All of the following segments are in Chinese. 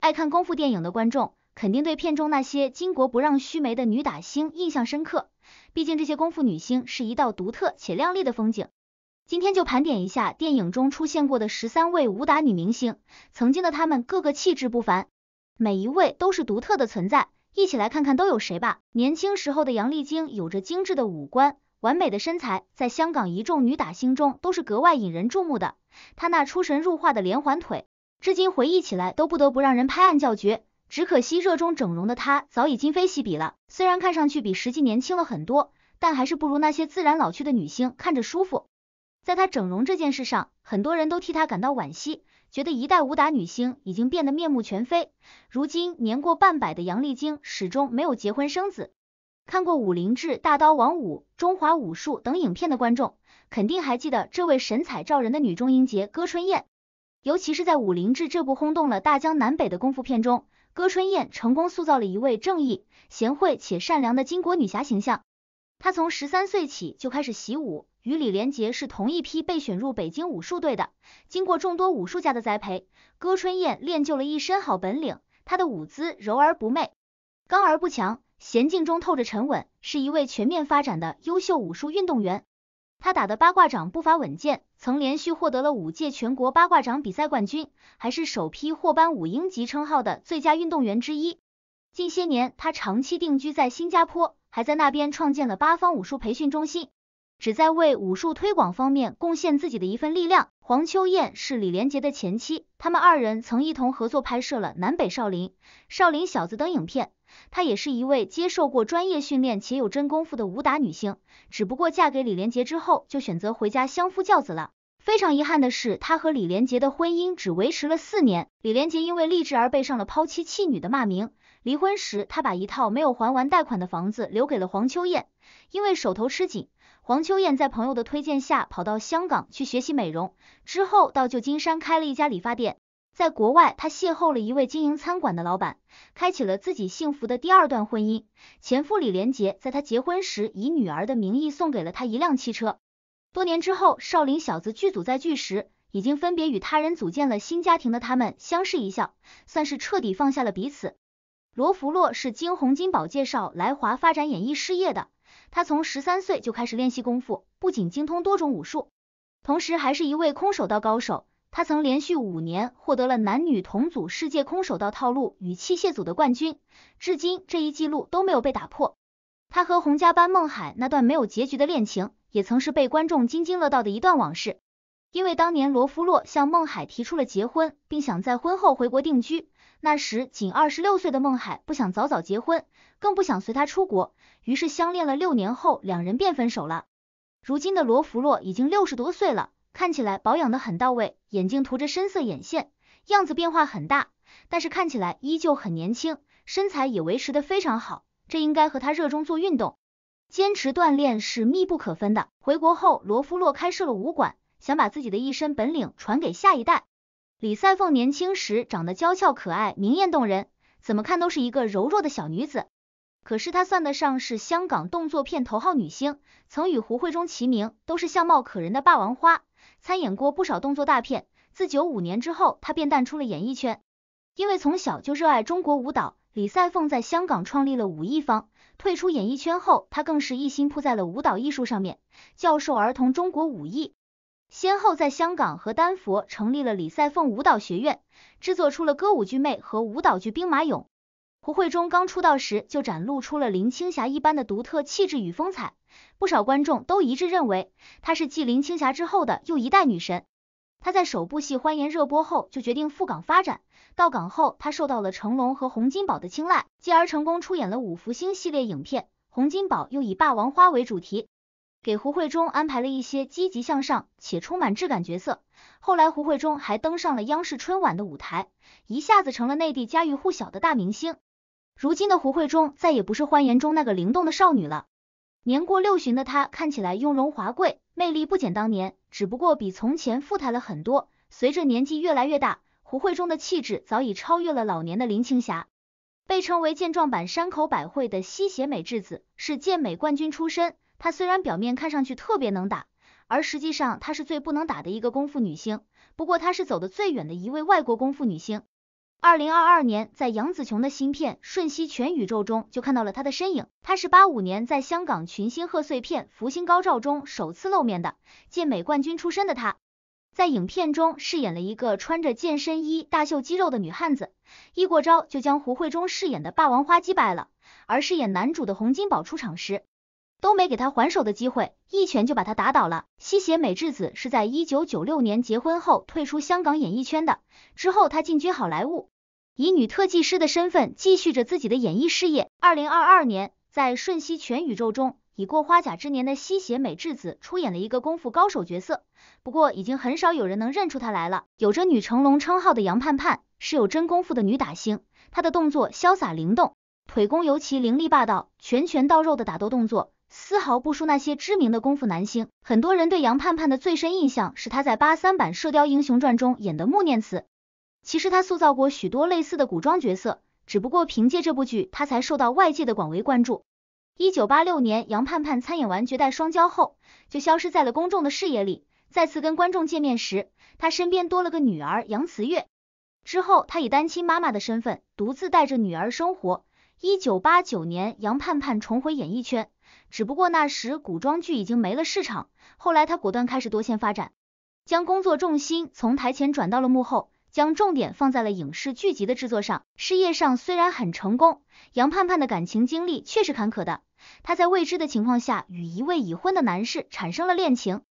爱看功夫电影的观众，肯定对片中那些巾帼不让须眉的女打星印象深刻。毕竟这些功夫女星是一道独特且亮丽的风景。今天就盘点一下电影中出现过的十三位武打女明星，曾经的她们个个气质不凡，每一位都是独特的存在。一起来看看都有谁吧。年轻时候的杨丽菁有着精致的五官、完美的身材，在香港一众女打星中都是格外引人注目的。她那出神入化的连环腿。至今回忆起来，都不得不让人拍案叫绝。只可惜热衷整容的她早已今非昔比了。虽然看上去比实际年轻了很多，但还是不如那些自然老去的女星看着舒服。在她整容这件事上，很多人都替她感到惋惜，觉得一代武打女星已经变得面目全非。如今年过半百的杨丽菁始终没有结婚生子。看过《武林志》《大刀王五》《中华武术》等影片的观众，肯定还记得这位神采照人的女中英杰歌春燕。尤其是在《武林志》这部轰动了大江南北的功夫片中，歌春燕成功塑造了一位正义、贤惠且善良的巾帼女侠形象。她从十三岁起就开始习武，与李连杰是同一批被选入北京武术队的。经过众多武术家的栽培，歌春燕练就了一身好本领。她的舞姿柔而不媚，刚而不强，娴静中透着沉稳，是一位全面发展的优秀武术运动员。他打的八卦掌步伐稳健，曾连续获得了五届全国八卦掌比赛冠军，还是首批获颁五英级称号的最佳运动员之一。近些年，他长期定居在新加坡，还在那边创建了八方武术培训中心，旨在为武术推广方面贡献自己的一份力量。黄秋燕是李连杰的前妻，他们二人曾一同合作拍摄了《南北少林》、《少林小子》等影片。她也是一位接受过专业训练且有真功夫的武打女星，只不过嫁给李连杰之后就选择回家相夫教子了。非常遗憾的是，她和李连杰的婚姻只维持了四年。李连杰因为励志而背上了抛妻弃女的骂名。离婚时，他把一套没有还完贷款的房子留给了黄秋燕。因为手头吃紧，黄秋燕在朋友的推荐下跑到香港去学习美容，之后到旧金山开了一家理发店。在国外，他邂逅了一位经营餐馆的老板，开启了自己幸福的第二段婚姻。前夫李连杰在他结婚时，以女儿的名义送给了他一辆汽车。多年之后，少林小子剧组在聚时，已经分别与他人组建了新家庭的他们相视一笑，算是彻底放下了彼此。罗福洛是经洪金宝介绍来华发展演艺事业的，他从十三岁就开始练习功夫，不仅精通多种武术，同时还是一位空手道高手。他曾连续五年获得了男女同组世界空手道套路与器械组的冠军，至今这一记录都没有被打破。他和洪家班孟海那段没有结局的恋情，也曾是被观众津津乐道的一段往事。因为当年罗福洛向孟海提出了结婚，并想在婚后回国定居，那时仅二十六岁的孟海不想早早结婚，更不想随他出国，于是相恋了六年后两人便分手了。如今的罗福洛已经六十多岁了。看起来保养的很到位，眼睛涂着深色眼线，样子变化很大，但是看起来依旧很年轻，身材也维持的非常好，这应该和他热衷做运动、坚持锻炼是密不可分的。回国后，罗夫洛开设了武馆，想把自己的一身本领传给下一代。李赛凤年轻时长得娇俏可爱，明艳动人，怎么看都是一个柔弱的小女子。可是她算得上是香港动作片头号女星，曾与胡慧中齐名，都是相貌可人的霸王花，参演过不少动作大片。自九五年之后，她便淡出了演艺圈。因为从小就热爱中国舞蹈，李赛凤在香港创立了武艺坊。退出演艺圈后，她更是一心扑在了舞蹈艺术上面，教授儿童中国武艺，先后在香港和丹佛成立了李赛凤舞蹈学院，制作出了歌舞剧《妹》和舞蹈剧《兵马俑》。胡慧中刚出道时就展露出了林青霞一般的独特气质与风采，不少观众都一致认为她是继林青霞之后的又一代女神。她在首部戏《欢颜》热播后就决定赴港发展，到港后她受到了成龙和洪金宝的青睐，继而成功出演了五福星系列影片。洪金宝又以霸王花为主题，给胡慧中安排了一些积极向上且充满质感角色。后来胡慧中还登上了央视春晚的舞台，一下子成了内地家喻户晓的大明星。如今的胡慧中再也不是欢颜中那个灵动的少女了，年过六旬的她看起来雍容华贵，魅力不减当年，只不过比从前富态了很多。随着年纪越来越大，胡慧中的气质早已超越了老年的林青霞，被称为健壮版山口百惠的西血美智子是健美冠军出身，她虽然表面看上去特别能打，而实际上她是最不能打的一个功夫女星，不过她是走得最远的一位外国功夫女星。二零二二年，在杨紫琼的新片《瞬息全宇宙》中就看到了她的身影。她是八五年在香港群星贺岁片《福星高照》中首次露面的，健美冠军出身的她，在影片中饰演了一个穿着健身衣、大秀肌肉的女汉子，一过招就将胡慧中饰演的霸王花击败了。而饰演男主的洪金宝出场时，都没给他还手的机会，一拳就把他打倒了。吸血美智子是在一九九六年结婚后退出香港演艺圈的，之后她进军好莱坞。以女特技师的身份继续着自己的演艺事业。二零二二年，在《瞬息全宇宙》中，已过花甲之年的吸血美智子出演了一个功夫高手角色，不过已经很少有人能认出她来了。有着“女成龙”称号的杨盼盼是有真功夫的女打星，她的动作潇洒灵动，腿功尤其凌厉霸道，拳拳到肉的打斗动作丝毫不输那些知名的功夫男星。很多人对杨盼盼的最深印象是她在八三版《射雕英雄传》中演的穆念慈。其实他塑造过许多类似的古装角色，只不过凭借这部剧，他才受到外界的广为关注。一九八六年，杨盼盼参演完《绝代双骄》后，就消失在了公众的视野里。再次跟观众见面时，他身边多了个女儿杨慈月。之后，他以单亲妈妈的身份，独自带着女儿生活。一九八九年，杨盼盼重回演艺圈，只不过那时古装剧已经没了市场。后来，他果断开始多线发展，将工作重心从台前转到了幕后。将重点放在了影视剧集的制作上，事业上虽然很成功，杨盼盼的感情经历却是坎坷的。她在未知的情况下与一位已婚的男士产生了恋情，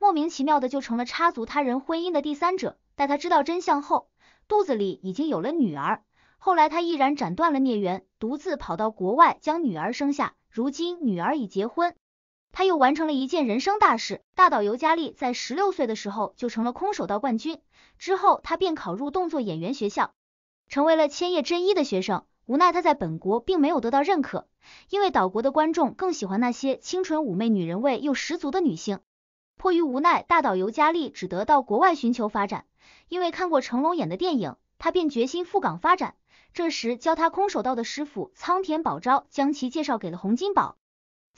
莫名其妙的就成了插足他人婚姻的第三者。待她知道真相后，肚子里已经有了女儿。后来她毅然斩断了孽缘，独自跑到国外将女儿生下，如今女儿已结婚。他又完成了一件人生大事，大岛由佳丽在十六岁的时候就成了空手道冠军。之后，他便考入动作演员学校，成为了千叶真一的学生。无奈他在本国并没有得到认可，因为岛国的观众更喜欢那些清纯妩媚、女人味又十足的女性。迫于无奈，大岛由佳丽只得到国外寻求发展。因为看过成龙演的电影，他便决心赴港发展。这时，教他空手道的师傅仓田宝昭将其介绍给了洪金宝。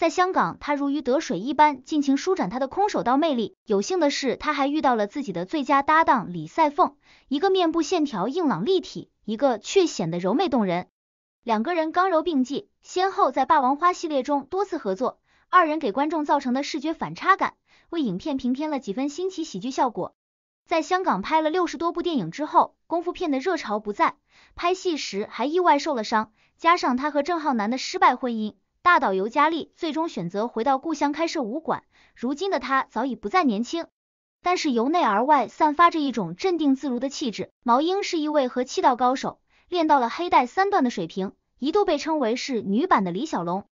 在香港，他如鱼得水一般，尽情舒展他的空手道魅力。有幸的是，他还遇到了自己的最佳搭档李赛凤，一个面部线条硬朗立体，一个却显得柔美动人。两个人刚柔并济，先后在《霸王花》系列中多次合作，二人给观众造成的视觉反差感，为影片平添了几分新奇喜剧效果。在香港拍了六十多部电影之后，功夫片的热潮不再，拍戏时还意外受了伤，加上他和郑浩南的失败婚姻。大岛由佳丽最终选择回到故乡开设武馆，如今的她早已不再年轻，但是由内而外散发着一种镇定自如的气质。毛英是一位和气道高手，练到了黑带三段的水平，一度被称为是女版的李小龙。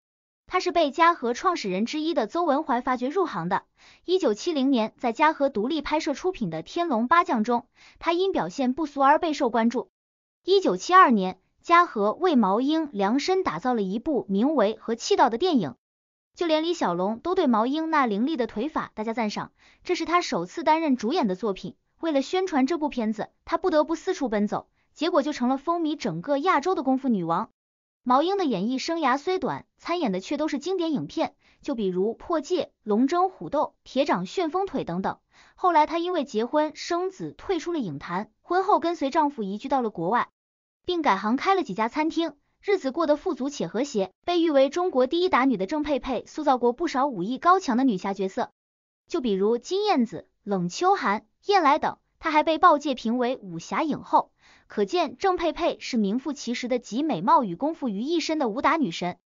她是被嘉禾创始人之一的邹文怀发掘入行的。一九七零年在嘉禾独立拍摄出品的《天龙八将》中，她因表现不俗而备受关注。一九七二年。嘉禾为毛英量身打造了一部名为《和气道》的电影，就连李小龙都对毛英那凌厉的腿法大加赞赏。这是他首次担任主演的作品。为了宣传这部片子，他不得不四处奔走，结果就成了风靡整个亚洲的功夫女王。毛英的演艺生涯虽短，参演的却都是经典影片，就比如《破戒》《龙争虎斗》《铁掌旋风腿》等等。后来她因为结婚生子退出了影坛，婚后跟随丈夫移居到了国外。并改行开了几家餐厅，日子过得富足且和谐。被誉为中国第一打女的郑佩佩，塑造过不少武艺高强的女侠角色，就比如金燕子、冷秋寒、燕来等。她还被报界评为武侠影后，可见郑佩佩是名副其实的集美貌与功夫于一身的武打女神。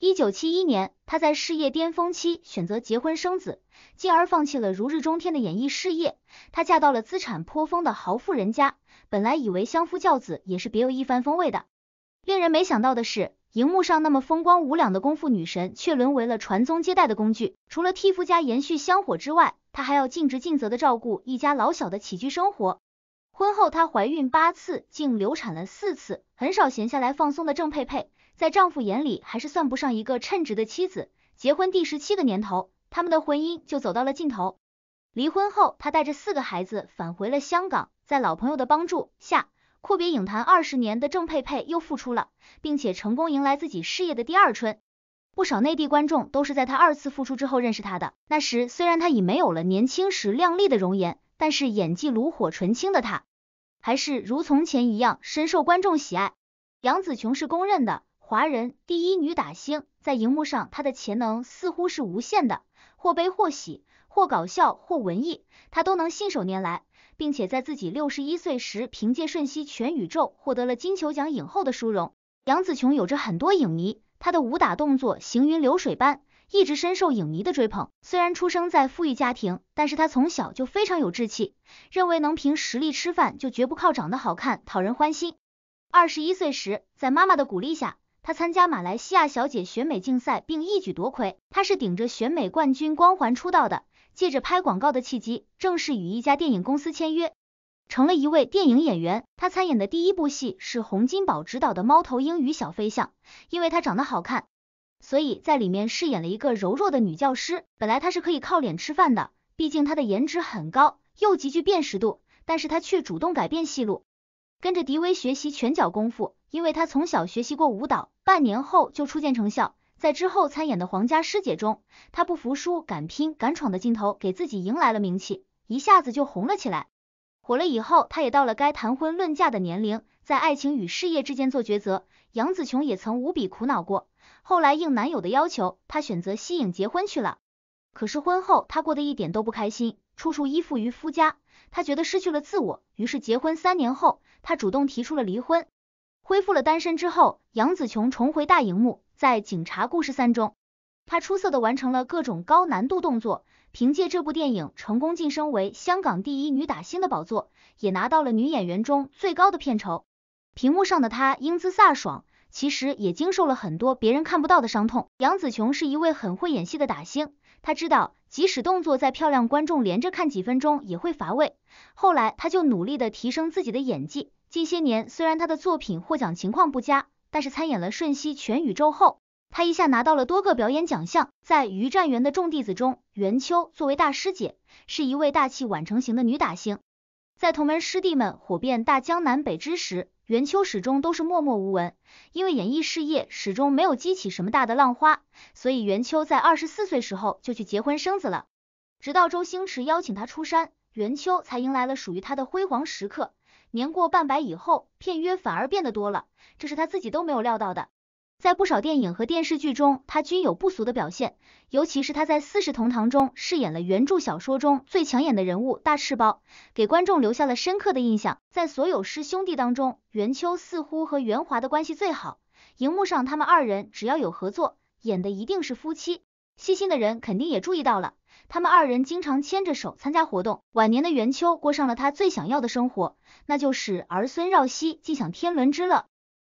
一九七一年，她在事业巅峰期选择结婚生子，进而放弃了如日中天的演艺事业。她嫁到了资产颇丰的豪富人家，本来以为相夫教子也是别有一番风味的。令人没想到的是，荧幕上那么风光无两的功夫女神，却沦为了传宗接代的工具。除了替夫家延续香火之外，她还要尽职尽责的照顾一家老小的起居生活。婚后她怀孕八次，竟流产了四次。很少闲下来放松的郑佩佩。在丈夫眼里还是算不上一个称职的妻子。结婚第十七个年头，他们的婚姻就走到了尽头。离婚后，她带着四个孩子返回了香港，在老朋友的帮助下，阔别影坛二十年的郑佩佩又复出了，并且成功迎来自己事业的第二春。不少内地观众都是在她二次复出之后认识她的。那时虽然她已没有了年轻时靓丽的容颜，但是演技炉火纯青的她，还是如从前一样深受观众喜爱。杨紫琼是公认的。华人第一女打星，在荧幕上她的潜能似乎是无限的，或悲或喜，或搞笑或文艺，她都能信手拈来，并且在自己六十一岁时，凭借《瞬息全宇宙》获得了金球奖影后的殊荣。杨紫琼有着很多影迷，她的武打动作行云流水般，一直深受影迷的追捧。虽然出生在富裕家庭，但是她从小就非常有志气，认为能凭实力吃饭，就绝不靠长得好看讨人欢心。二十一岁时，在妈妈的鼓励下，她参加马来西亚小姐选美竞赛，并一举夺魁。她是顶着选美冠军光环出道的，借着拍广告的契机，正式与一家电影公司签约，成了一位电影演员。她参演的第一部戏是洪金宝执导的《猫头鹰与小飞象》，因为她长得好看，所以在里面饰演了一个柔弱的女教师。本来她是可以靠脸吃饭的，毕竟她的颜值很高，又极具辨识度，但是她却主动改变戏路。跟着迪威学习拳脚功夫，因为他从小学习过舞蹈，半年后就初见成效。在之后参演的《皇家师姐》中，他不服输、敢拼、敢闯的劲头，给自己迎来了名气，一下子就红了起来。火了以后，他也到了该谈婚论嫁的年龄，在爱情与事业之间做抉择。杨紫琼也曾无比苦恼过，后来应男友的要求，她选择息影结婚去了。可是婚后，她过得一点都不开心，处处依附于夫家，她觉得失去了自我。于是结婚三年后，她主动提出了离婚，恢复了单身之后，杨紫琼重回大荧幕，在《警察故事三》中，她出色的完成了各种高难度动作，凭借这部电影成功晋升为香港第一女打星的宝座，也拿到了女演员中最高的片酬。屏幕上的她英姿飒爽。其实也经受了很多别人看不到的伤痛。杨紫琼是一位很会演戏的打星，她知道即使动作再漂亮，观众连着看几分钟也会乏味。后来，她就努力的提升自己的演技。近些年，虽然她的作品获奖情况不佳，但是参演了《瞬息全宇宙》后，她一下拿到了多个表演奖项。在于占元的众弟子中，袁秋作为大师姐，是一位大器晚成型的女打星，在同门师弟们火遍大江南北之时。袁秋始终都是默默无闻，因为演艺事业始终没有激起什么大的浪花，所以袁秋在二十四岁时候就去结婚生子了。直到周星驰邀请他出山，袁秋才迎来了属于他的辉煌时刻。年过半百以后，片约反而变得多了，这是他自己都没有料到的。在不少电影和电视剧中，他均有不俗的表现，尤其是他在《四世同堂》中饰演了原著小说中最抢眼的人物大赤包，给观众留下了深刻的印象。在所有师兄弟当中，元秋似乎和袁华的关系最好，荧幕上他们二人只要有合作，演的一定是夫妻。细心的人肯定也注意到了，他们二人经常牵着手参加活动。晚年的元秋过上了他最想要的生活，那就是儿孙绕膝，尽享天伦之乐。